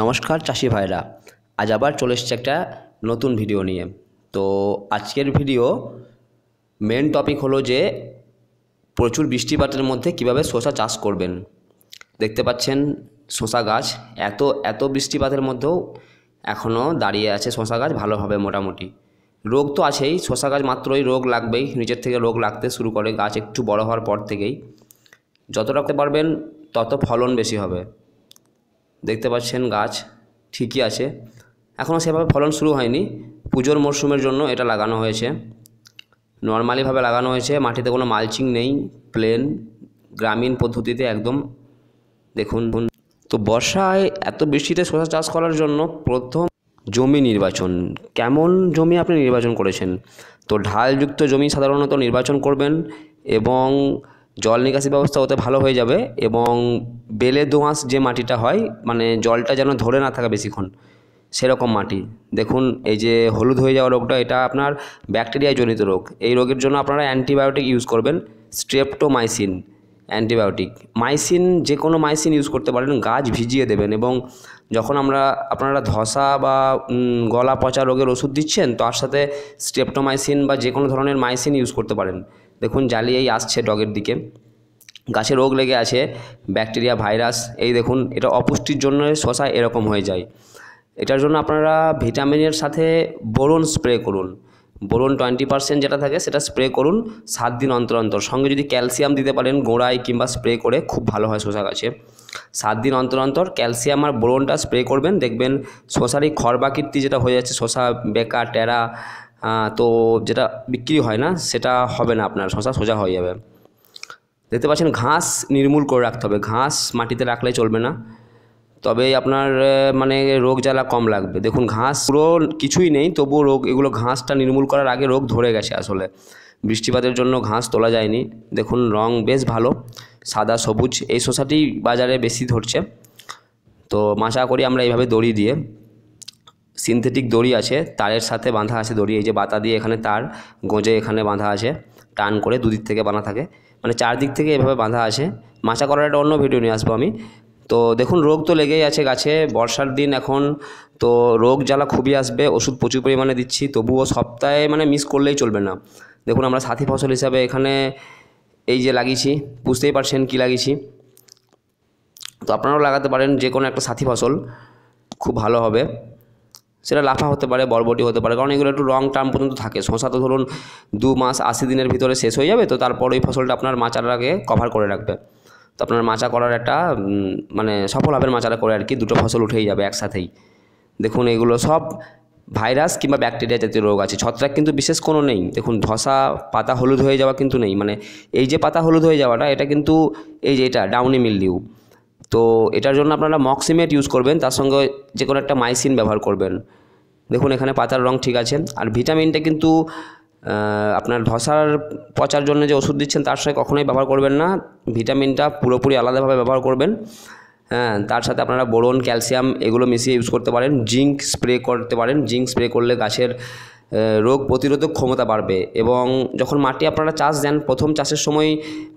নমস্কার চাষি ভাইরা আজ আবার চলে এসছে একটা নতুন ভিডিও নিয়ে তো আজকের ভিডিও মেন টপিক হলো যে প্রচুর বৃষ্টিপাতের মধ্যে কিভাবে শশা চাষ করবেন দেখতে পাচ্ছেন শশা গাছ এত এত বৃষ্টিপাতের মধ্যেও এখনও দাঁড়িয়ে আছে শশা গাছ ভালোভাবে মোটামুটি রোগ তো আছেই শশা গাছ মাত্রই রোগ লাগবেই নিজের থেকে রোগ লাগতে শুরু করে গাছ একটু বড় হওয়ার পর থেকেই যত রাখতে পারবেন তত ফলন বেশি হবে দেখতে পাচ্ছেন গাছ ঠিকই আছে এখনও সেভাবে ফলন শুরু হয়নি পুজোর মরশুমের জন্য এটা লাগানো হয়েছে নর্মালিভাবে লাগানো হয়েছে মাটিতে কোনো মালচিং নেই প্লেন গ্রামীণ পদ্ধতিতে একদম দেখুন তো বর্ষায় এত বৃষ্টিতে শশা চাষ করার জন্য প্রথম জমি নির্বাচন কেমন জমি আপনি নির্বাচন করেছেন তো ঢালযুক্ত জমি সাধারণত নির্বাচন করবেন এবং জল নিকাশি ব্যবস্থা ওতে ভালো হয়ে যাবে এবং বেলে দোঁয়াশ যে মাটিটা হয় মানে জলটা যেন ধরে না থাকে বেশিক্ষণ সেরকম মাটি দেখুন এই যে হলুদ হয়ে যাওয়া রোগটা এটা আপনার ব্যাকটেরিয়া জনিত রোগ এই রোগের জন্য আপনারা অ্যান্টিবায়োটিক ইউজ করবেন স্ট্রেপটোমাইসিন অ্যান্টিবায়োটিক মাইসিন যে কোনো মাইসিন ইউজ করতে পারেন গাছ ভিজিয়ে দেবেন এবং যখন আমরা আপনারা ধসা বা গলা পচা রোগের ওষুধ দিচ্ছেন তার সাথে স্ট্রেপ্টোমাইসিন বা যে কোনো ধরনের মাইসিন ইউজ করতে পারেন দেখুন জ্বালিয়েই আসছে ডগের দিকে গাছে রোগ লেগে আছে ব্যাকটেরিয়া ভাইরাস এই দেখুন এটা অপুষ্টির জন্য শশা এরকম হয়ে যায় এটার জন্য আপনারা ভিটামিনের সাথে বোরন স্প্রে করুন বোরন টোয়েন্টি পার্সেন্ট যেটা থাকে সেটা স্প্রে করুন সাত দিন অন্তর অন্তর সঙ্গে যদি ক্যালসিয়াম দিতে পারেন গোড়ায় কিংবা স্প্রে করে খুব ভালো হয় শশা গাছে সাত দিন অন্তর অন্তর ক্যালসিয়াম আর বোরনটা স্প্রে করবেন দেখবেন শশারই খড়বাকৃতি যেটা হয়ে যাচ্ছে শশা বেকা টেরা তো যেটা বিক্রি হয় না সেটা হবে না আপনার শশা সোজা হয়ে যাবে দেখতে পাচ্ছেন ঘাস নির্মূল করে রাখতে হবে ঘাস মাটিতে রাখলে চলবে না তবে আপনার মানে রোগ জ্বালা কম লাগবে দেখুন ঘাস পুরো কিছুই নেই তবুও রোগ এগুলো ঘাসটা নির্মূল করার আগে রোগ ধরে গেছে আসলে বৃষ্টিপাতের জন্য ঘাস তোলা যায়নি দেখুন রং বেশ ভালো সাদা সবুজ এই শশাটি বাজারে বেশি ধরছে তো মাছা করি আমরা এইভাবে দড়ি দিয়ে সিনথেটিক দড়ি আছে তারের সাথে বাঁধা আছে দড়ি এই যে বাতা দিয়ে এখানে তার গোঁজে এখানে বাঁধা আছে টান করে দুদিক থেকে বাঁধা থাকে মানে চারদিক থেকে এভাবে বাঁধা আছে মাচা করার একটা অন্য ভিডিও নিয়ে আসবো আমি তো দেখুন রোগ তো লেগেই আছে গাছে বর্ষার দিন এখন তো রোগ জ্বালা খুবই আসবে ওষুধ প্রচুর পরিমাণে দিচ্ছি তবুও সপ্তাহে মানে মিস করলেই চলবে না দেখুন আমরা সাথী ফসল হিসাবে এখানে এই যে লাগিয়েছি বুঝতেই পারছেন কি লাগিয়েছি তো আপনারাও লাগাতে পারেন যে কোনো একটা সাথী ফসল খুব ভালো হবে সেটা লাফা হতে পারে বরবটি হতে পারে কারণ এগুলো একটু লং টার্ম পর্যন্ত থাকে শশা তো ধরুন দু মাস আশি দিনের ভিতরে শেষ হয়ে যাবে তো তারপর ওই ফসলটা আপনার মাচারাকে কভার করে রাখবে তো আপনার মাচা করার একটা মানে সফল হবে মাচাটা করে আর কি দুটো ফসল উঠেই যাবে একসাথেই দেখুন এগুলো সব ভাইরাস কিংবা ব্যাকটেরিয়া জাতীয় রোগ আছে ছত্রাক কিন্তু বিশেষ কোনো নেই দেখুন ধসা পাতা হলুদ হয়ে যাওয়া কিন্তু নেই মানে এই যে পাতা হলুদ হয়ে যাওয়াটা এটা কিন্তু এই যে এটা ডাউনি মিলডিউ তো এটার জন্য আপনারা মক্সিমেট ইউজ করবেন তার সঙ্গে যে কোনো একটা মাইসিন ব্যবহার করবেন দেখুন এখানে পাতার রং ঠিক আছে আর ভিটামিনটা কিন্তু আপনার ধসার পচার জন্য যে ওষুধ দিচ্ছেন তার সঙ্গে কখনোই ব্যবহার করবেন না ভিটামিনটা পুরোপুরি আলাদাভাবে ব্যবহার করবেন হ্যাঁ তার সাথে আপনারা বোরন ক্যালসিয়াম এগুলো মিশিয়ে ইউজ করতে পারেন জিঙ্ক স্প্রে করতে পারেন জিঙ্ক স্প্রে করলে গাছের রোগ প্রতিরোধক ক্ষমতা বাড়বে এবং যখন মাটি আপনারা চাষ দেন প্রথম চাষের সময়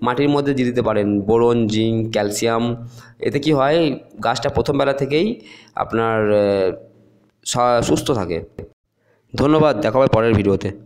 মাটির মধ্যে দিয়ে দিতে পারেন বোরন জিঙ্ক ক্যালসিয়াম এতে কি হয় গাছটা প্রথম বেলা থেকেই আপনার সুস্থ থাকে ধন্যবাদ দেখা হবে পরের ভিডিওতে